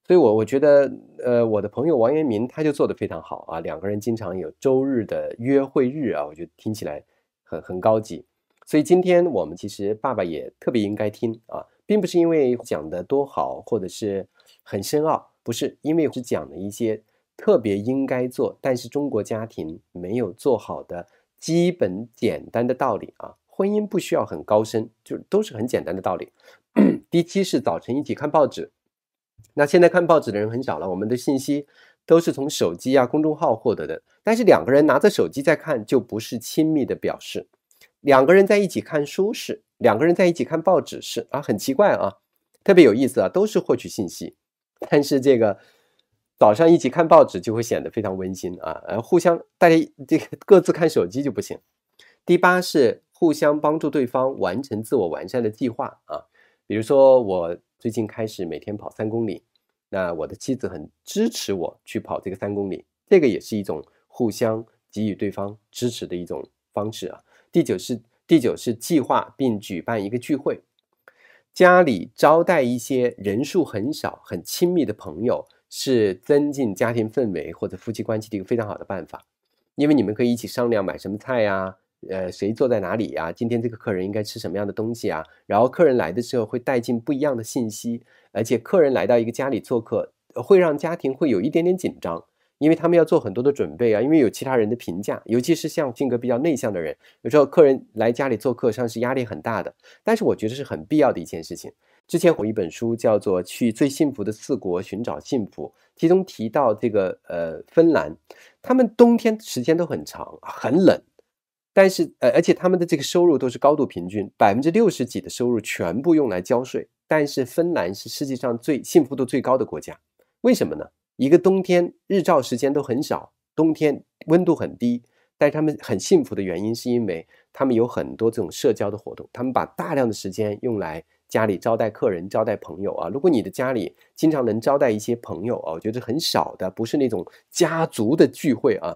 所以，我我觉得，呃，我的朋友王元明他就做的非常好啊，两个人经常有周日的约会日啊，我觉得听起来。很很高级，所以今天我们其实爸爸也特别应该听啊，并不是因为讲的多好，或者是很深奥，不是因为是讲了一些特别应该做，但是中国家庭没有做好的基本简单的道理啊。婚姻不需要很高深，就都是很简单的道理。第七是早晨一起看报纸，那现在看报纸的人很少了，我们的信息。都是从手机啊、公众号获得的，但是两个人拿着手机在看，就不是亲密的表示。两个人在一起看书是，两个人在一起看报纸是啊，很奇怪啊，特别有意思啊，都是获取信息，但是这个早上一起看报纸就会显得非常温馨啊，而互相大家这个各自看手机就不行。第八是互相帮助对方完成自我完善的计划啊，比如说我最近开始每天跑三公里。那我的妻子很支持我去跑这个三公里，这个也是一种互相给予对方支持的一种方式啊。第九是第九是计划并举办一个聚会，家里招待一些人数很少、很亲密的朋友，是增进家庭氛围或者夫妻关系的一个非常好的办法，因为你们可以一起商量买什么菜呀。呃，谁坐在哪里呀？今天这个客人应该吃什么样的东西啊？然后客人来的时候会带进不一样的信息，而且客人来到一个家里做客，会让家庭会有一点点紧张，因为他们要做很多的准备啊，因为有其他人的评价，尤其是像性格比较内向的人，有时候客人来家里做客，实际上是压力很大的。但是我觉得是很必要的一件事情。之前我一本书叫做《去最幸福的四国寻找幸福》，其中提到这个呃芬兰，他们冬天时间都很长，很冷。但是，呃，而且他们的这个收入都是高度平均，百分之六十几的收入全部用来交税。但是，芬兰是世界上最幸福度最高的国家，为什么呢？一个冬天日照时间都很少，冬天温度很低，但他们很幸福的原因是因为他们有很多这种社交的活动，他们把大量的时间用来家里招待客人、招待朋友啊。如果你的家里经常能招待一些朋友啊，我觉得很少的，不是那种家族的聚会啊，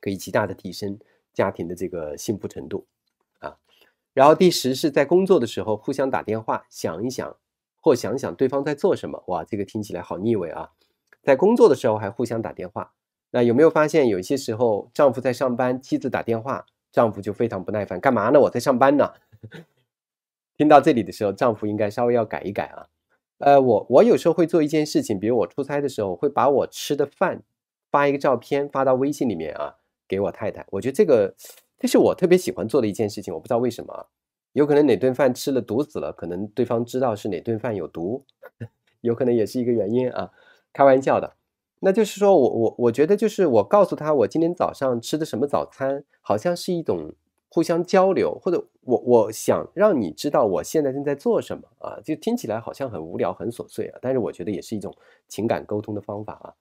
可以极大的提升。家庭的这个幸福程度，啊，然后第十是在工作的时候互相打电话，想一想或想想对方在做什么。哇，这个听起来好腻味啊！在工作的时候还互相打电话，那有没有发现有些时候丈夫在上班，妻子打电话，丈夫就非常不耐烦，干嘛呢？我在上班呢。听到这里的时候，丈夫应该稍微要改一改啊。呃，我我有时候会做一件事情，比如我出差的时候，会把我吃的饭发一个照片发到微信里面啊。给我太太，我觉得这个这是我特别喜欢做的一件事情。我不知道为什么，有可能哪顿饭吃了毒死了，可能对方知道是哪顿饭有毒，有可能也是一个原因啊。开玩笑的，那就是说我我我觉得就是我告诉他我今天早上吃的什么早餐，好像是一种互相交流，或者我我想让你知道我现在正在做什么啊，就听起来好像很无聊很琐碎啊，但是我觉得也是一种情感沟通的方法啊。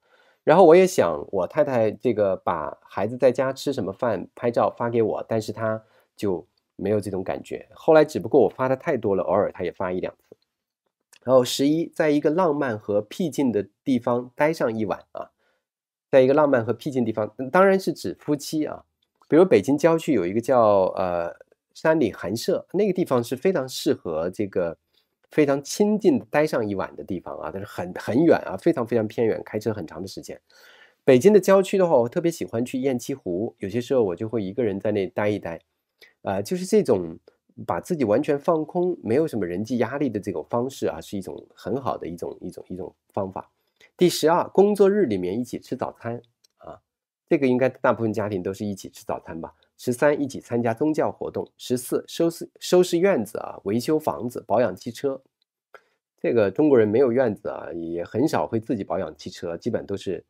然后我也想，我太太这个把孩子在家吃什么饭拍照发给我，但是她就没有这种感觉。后来只不过我发的太多了，偶尔她也发一两次。然后十一，在一个浪漫和僻静的地方待上一晚啊，在一个浪漫和僻静地方，当然是指夫妻啊，比如北京郊区有一个叫呃山里寒舍，那个地方是非常适合这个。非常亲近的待上一晚的地方啊，但是很很远啊，非常非常偏远，开车很长的时间。北京的郊区的话，我特别喜欢去雁栖湖，有些时候我就会一个人在那待一待，啊，就是这种把自己完全放空，没有什么人际压力的这种方式啊，是一种很好的一种一种一种方法。第十二，工作日里面一起吃早餐啊，这个应该大部分家庭都是一起吃早餐吧。十三一起参加宗教活动。十四收拾收拾院子啊，维修房子，保养汽车。这个中国人没有院子啊，也很少会自己保养汽车，基本都是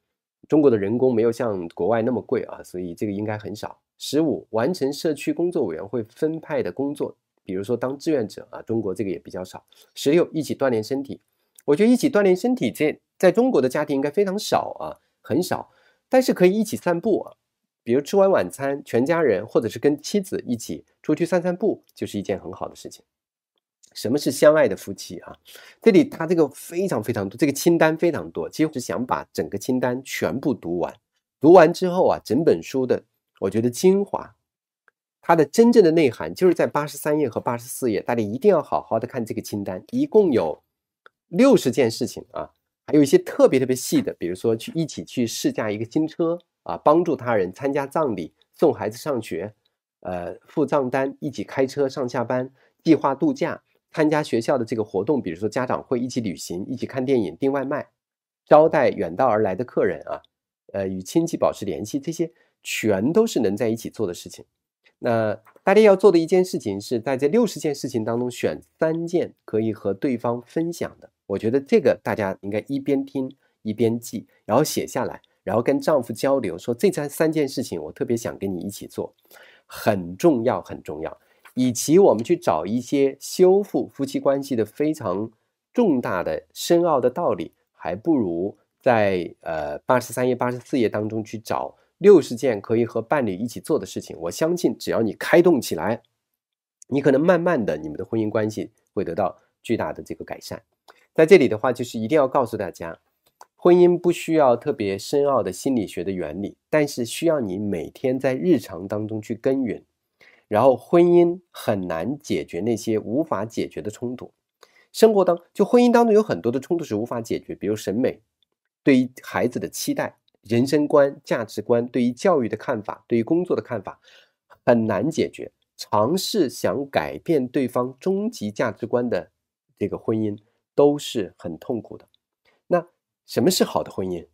中国的人工没有像国外那么贵啊，所以这个应该很少。十五完成社区工作委员会分派的工作，比如说当志愿者啊，中国这个也比较少。十六一起锻炼身体，我觉得一起锻炼身体这在中国的家庭应该非常少啊，很少，但是可以一起散步啊。比如吃完晚餐，全家人或者是跟妻子一起出去散散步，就是一件很好的事情。什么是相爱的夫妻啊？这里他这个非常非常多，这个清单非常多，几乎是想把整个清单全部读完。读完之后啊，整本书的我觉得精华，它的真正的内涵就是在八十三页和八十四页。大家一定要好好的看这个清单，一共有六十件事情啊，还有一些特别特别细的，比如说去一起去试驾一个新车。啊，帮助他人、参加葬礼、送孩子上学、呃，付账单、一起开车上下班、计划度假、参加学校的这个活动，比如说家长会、一起旅行、一起看电影、订外卖、招待远道而来的客人啊，呃，与亲戚保持联系，这些全都是能在一起做的事情。那大家要做的一件事情是在这六十件事情当中选三件可以和对方分享的。我觉得这个大家应该一边听一边记，然后写下来。然后跟丈夫交流，说这三三件事情我特别想跟你一起做，很重要，很重要。以及我们去找一些修复夫妻关系的非常重大的深奥的道理，还不如在呃八十三页、八十四页当中去找六十件可以和伴侣一起做的事情。我相信，只要你开动起来，你可能慢慢的你们的婚姻关系会得到巨大的这个改善。在这里的话，就是一定要告诉大家。婚姻不需要特别深奥的心理学的原理，但是需要你每天在日常当中去耕耘。然后，婚姻很难解决那些无法解决的冲突。生活当就婚姻当中有很多的冲突是无法解决，比如审美、对于孩子的期待、人生观、价值观、对于教育的看法、对于工作的看法，很难解决。尝试想改变对方终极价值观的这个婚姻都是很痛苦的。什么是好的婚姻？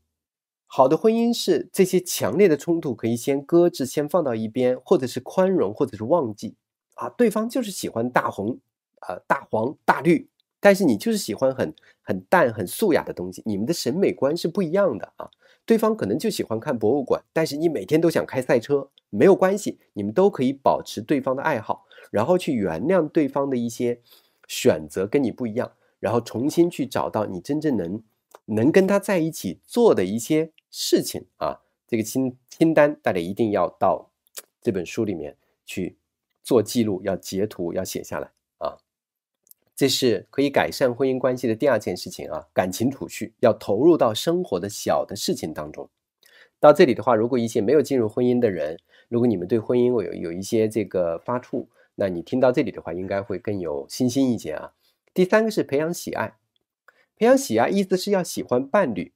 好的婚姻是这些强烈的冲突可以先搁置，先放到一边，或者是宽容，或者是忘记。啊，对方就是喜欢大红，啊，大黄、大绿，但是你就是喜欢很很淡、很素雅的东西。你们的审美观是不一样的啊。对方可能就喜欢看博物馆，但是你每天都想开赛车，没有关系，你们都可以保持对方的爱好，然后去原谅对方的一些选择跟你不一样，然后重新去找到你真正能。能跟他在一起做的一些事情啊，这个清清单大家一定要到这本书里面去做记录，要截图，要写下来啊。这是可以改善婚姻关系的第二件事情啊，感情储蓄要投入到生活的小的事情当中。到这里的话，如果一些没有进入婚姻的人，如果你们对婚姻有有一些这个发怵，那你听到这里的话，应该会更有信心一些啊。第三个是培养喜爱。培养喜爱，意思是要喜欢伴侣。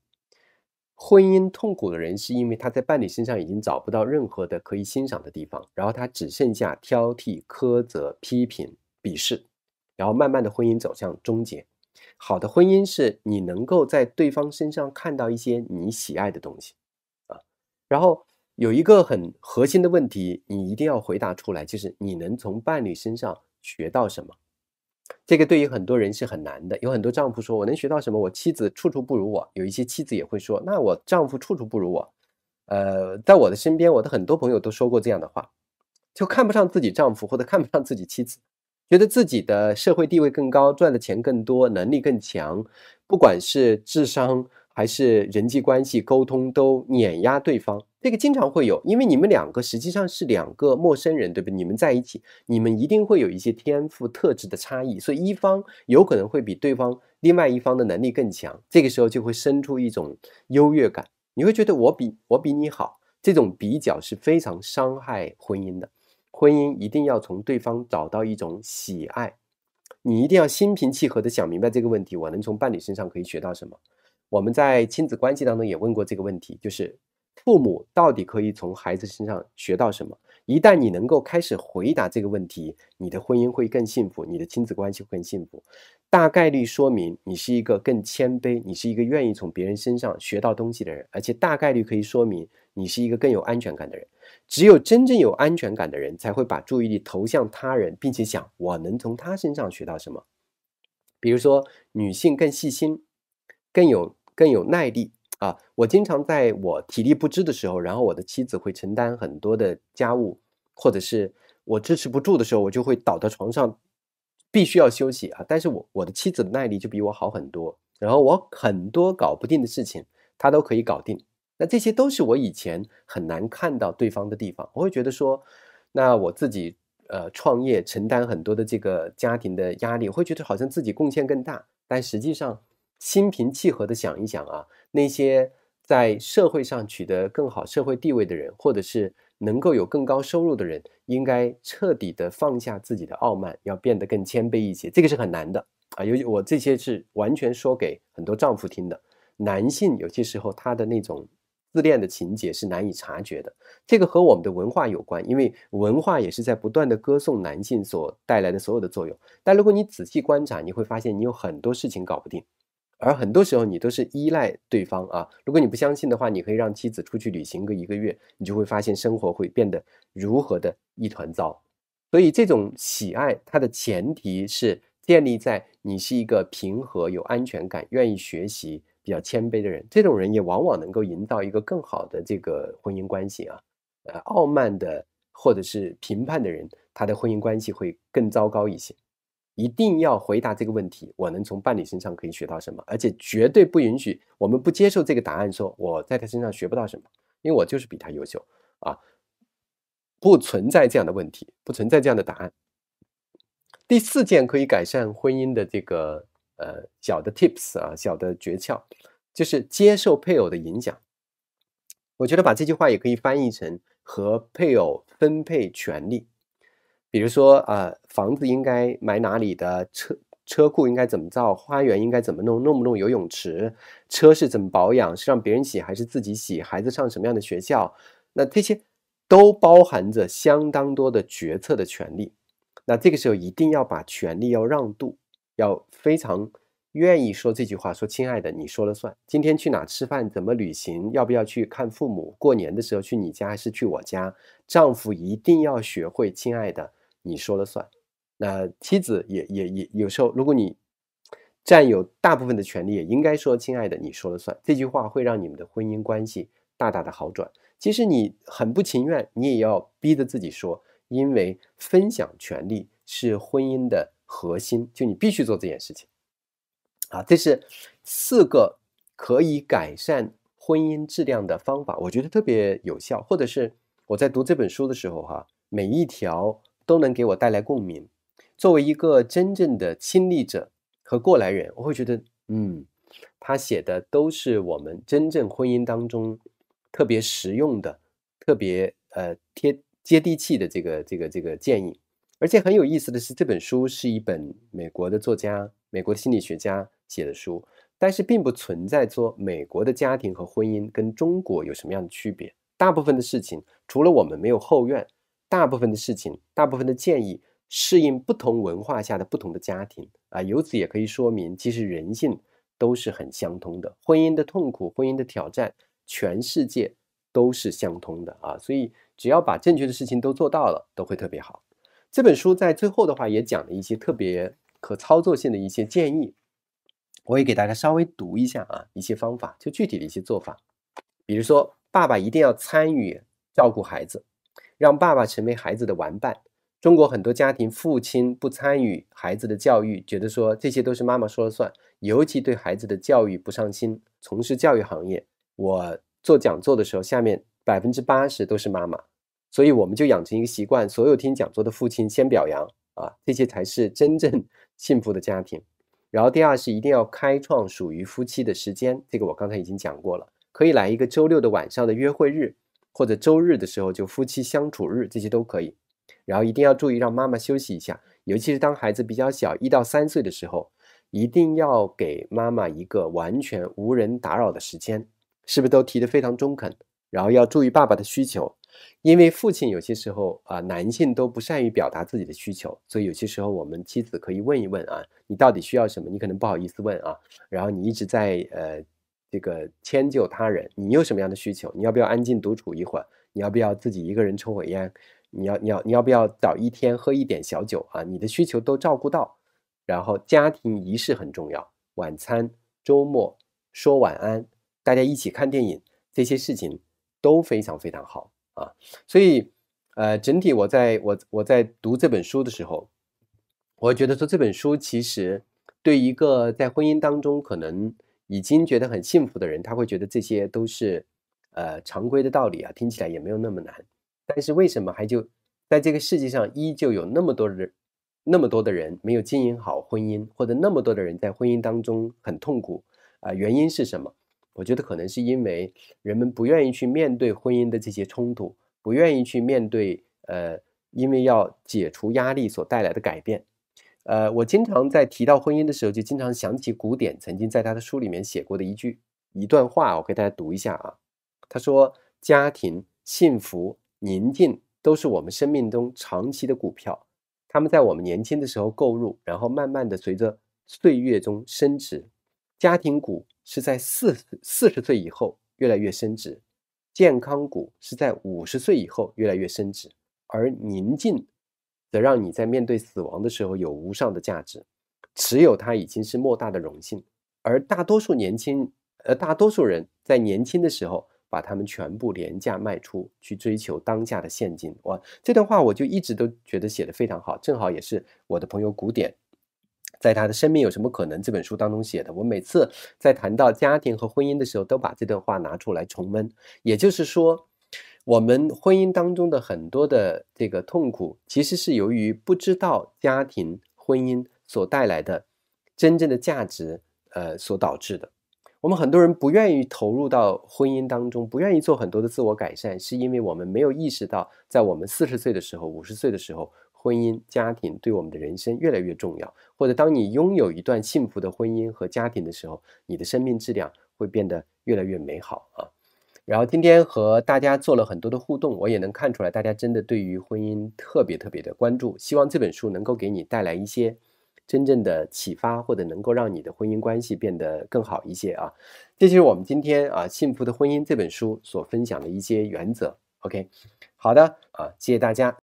婚姻痛苦的人，是因为他在伴侣身上已经找不到任何的可以欣赏的地方，然后他只剩下挑剔、苛责、批评、鄙视，然后慢慢的婚姻走向终结。好的婚姻是你能够在对方身上看到一些你喜爱的东西，啊，然后有一个很核心的问题，你一定要回答出来，就是你能从伴侣身上学到什么？这个对于很多人是很难的。有很多丈夫说：“我能学到什么？”我妻子处处不如我。有一些妻子也会说：“那我丈夫处处不如我。”呃，在我的身边，我的很多朋友都说过这样的话，就看不上自己丈夫或者看不上自己妻子，觉得自己的社会地位更高，赚的钱更多，能力更强，不管是智商。还是人际关系沟通都碾压对方，这个经常会有，因为你们两个实际上是两个陌生人，对不对？你们在一起，你们一定会有一些天赋特质的差异，所以一方有可能会比对方另外一方的能力更强，这个时候就会生出一种优越感，你会觉得我比我比你好，这种比较是非常伤害婚姻的。婚姻一定要从对方找到一种喜爱，你一定要心平气和的想明白这个问题，我能从伴侣身上可以学到什么。我们在亲子关系当中也问过这个问题，就是父母到底可以从孩子身上学到什么？一旦你能够开始回答这个问题，你的婚姻会更幸福，你的亲子关系会更幸福。大概率说明你是一个更谦卑，你是一个愿意从别人身上学到东西的人，而且大概率可以说明你是一个更有安全感的人。只有真正有安全感的人，才会把注意力投向他人，并且想我能从他身上学到什么。比如说，女性更细心。更有更有耐力啊！我经常在我体力不支的时候，然后我的妻子会承担很多的家务，或者是我支持不住的时候，我就会倒到床上，必须要休息啊。但是我我的妻子的耐力就比我好很多，然后我很多搞不定的事情，她都可以搞定。那这些都是我以前很难看到对方的地方，我会觉得说，那我自己呃创业承担很多的这个家庭的压力，会觉得好像自己贡献更大，但实际上。心平气和的想一想啊，那些在社会上取得更好社会地位的人，或者是能够有更高收入的人，应该彻底的放下自己的傲慢，要变得更谦卑一些。这个是很难的啊，尤其我这些是完全说给很多丈夫听的。男性有些时候他的那种自恋的情节是难以察觉的，这个和我们的文化有关，因为文化也是在不断的歌颂男性所带来的所有的作用。但如果你仔细观察，你会发现你有很多事情搞不定。而很多时候你都是依赖对方啊！如果你不相信的话，你可以让妻子出去旅行个一个月，你就会发现生活会变得如何的一团糟。所以，这种喜爱它的前提是建立在你是一个平和、有安全感、愿意学习、比较谦卑的人。这种人也往往能够营造一个更好的这个婚姻关系啊！呃，傲慢的或者是评判的人，他的婚姻关系会更糟糕一些。一定要回答这个问题：我能从伴侣身上可以学到什么？而且绝对不允许我们不接受这个答案，说我在他身上学不到什么，因为我就是比他优秀啊，不存在这样的问题，不存在这样的答案。第四件可以改善婚姻的这个呃小的 tips 啊，小的诀窍，就是接受配偶的影响。我觉得把这句话也可以翻译成和配偶分配权利。比如说呃，房子应该买哪里的？车车库应该怎么造？花园应该怎么弄？弄不弄游泳池？车是怎么保养？是让别人洗还是自己洗？孩子上什么样的学校？那这些都包含着相当多的决策的权利。那这个时候一定要把权利要让渡，要非常愿意说这句话：说亲爱的，你说了算。今天去哪吃饭？怎么旅行？要不要去看父母？过年的时候去你家还是去我家？丈夫一定要学会，亲爱的。你说了算，那妻子也也也有时候，如果你占有大部分的权利，也应该说：“亲爱的，你说了算。”这句话会让你们的婚姻关系大大的好转。其实你很不情愿，你也要逼着自己说，因为分享权利是婚姻的核心，就你必须做这件事情。啊，这是四个可以改善婚姻质量的方法，我觉得特别有效。或者是我在读这本书的时候，哈，每一条。都能给我带来共鸣。作为一个真正的亲历者和过来人，我会觉得，嗯，他写的都是我们真正婚姻当中特别实用的、特别呃贴接地气的这个这个这个建议。而且很有意思的是，这本书是一本美国的作家、美国心理学家写的书，但是并不存在说美国的家庭和婚姻跟中国有什么样的区别。大部分的事情，除了我们没有后院。大部分的事情，大部分的建议，适应不同文化下的不同的家庭啊。由此也可以说明，其实人性都是很相通的。婚姻的痛苦，婚姻的挑战，全世界都是相通的啊。所以，只要把正确的事情都做到了，都会特别好。这本书在最后的话也讲了一些特别可操作性的一些建议，我也给大家稍微读一下啊，一些方法，就具体的一些做法。比如说，爸爸一定要参与照顾孩子。让爸爸成为孩子的玩伴。中国很多家庭父亲不参与孩子的教育，觉得说这些都是妈妈说了算，尤其对孩子的教育不上心。从事教育行业，我做讲座的时候，下面百分之八十都是妈妈，所以我们就养成一个习惯：所有听讲座的父亲先表扬啊，这些才是真正幸福的家庭。然后第二是一定要开创属于夫妻的时间，这个我刚才已经讲过了，可以来一个周六的晚上的约会日。或者周日的时候就夫妻相处日这些都可以，然后一定要注意让妈妈休息一下，尤其是当孩子比较小，一到三岁的时候，一定要给妈妈一个完全无人打扰的时间，是不是都提得非常中肯？然后要注意爸爸的需求，因为父亲有些时候啊，男性都不善于表达自己的需求，所以有些时候我们妻子可以问一问啊，你到底需要什么？你可能不好意思问啊，然后你一直在呃。这个迁就他人，你有什么样的需求？你要不要安静独处一会儿？你要不要自己一个人抽会烟？你要你要你要不要早一天喝一点小酒啊？你的需求都照顾到，然后家庭仪式很重要，晚餐、周末说晚安，大家一起看电影，这些事情都非常非常好啊。所以，呃，整体我在我我在读这本书的时候，我觉得说这本书其实对一个在婚姻当中可能。已经觉得很幸福的人，他会觉得这些都是，呃，常规的道理啊，听起来也没有那么难。但是为什么还就在这个世界上依旧有那么多人？那么多的人没有经营好婚姻，或者那么多的人在婚姻当中很痛苦啊？原因是什么？我觉得可能是因为人们不愿意去面对婚姻的这些冲突，不愿意去面对，呃，因为要解除压力所带来的改变。呃，我经常在提到婚姻的时候，就经常想起古典曾经在他的书里面写过的一句一段话，我给大家读一下啊。他说：“家庭幸福、宁静都是我们生命中长期的股票，他们在我们年轻的时候购入，然后慢慢的随着岁月中升值。家庭股是在四四十岁以后越来越升值，健康股是在五十岁以后越来越升值，而宁静。”则让你在面对死亡的时候有无上的价值，持有它已经是莫大的荣幸。而大多数年轻，呃，大多数人在年轻的时候把他们全部廉价卖出去，追求当下的现金。我这段话我就一直都觉得写的非常好，正好也是我的朋友古典在他的《生命有什么可能》这本书当中写的。我每次在谈到家庭和婚姻的时候，都把这段话拿出来重温。也就是说。我们婚姻当中的很多的这个痛苦，其实是由于不知道家庭婚姻所带来的真正的价值，呃，所导致的。我们很多人不愿意投入到婚姻当中，不愿意做很多的自我改善，是因为我们没有意识到，在我们四十岁的时候、五十岁的时候，婚姻家庭对我们的人生越来越重要。或者，当你拥有一段幸福的婚姻和家庭的时候，你的生命质量会变得越来越美好啊。然后今天和大家做了很多的互动，我也能看出来大家真的对于婚姻特别特别的关注。希望这本书能够给你带来一些真正的启发，或者能够让你的婚姻关系变得更好一些啊！这就是我们今天啊《幸福的婚姻》这本书所分享的一些原则。OK，好的啊，谢谢大家。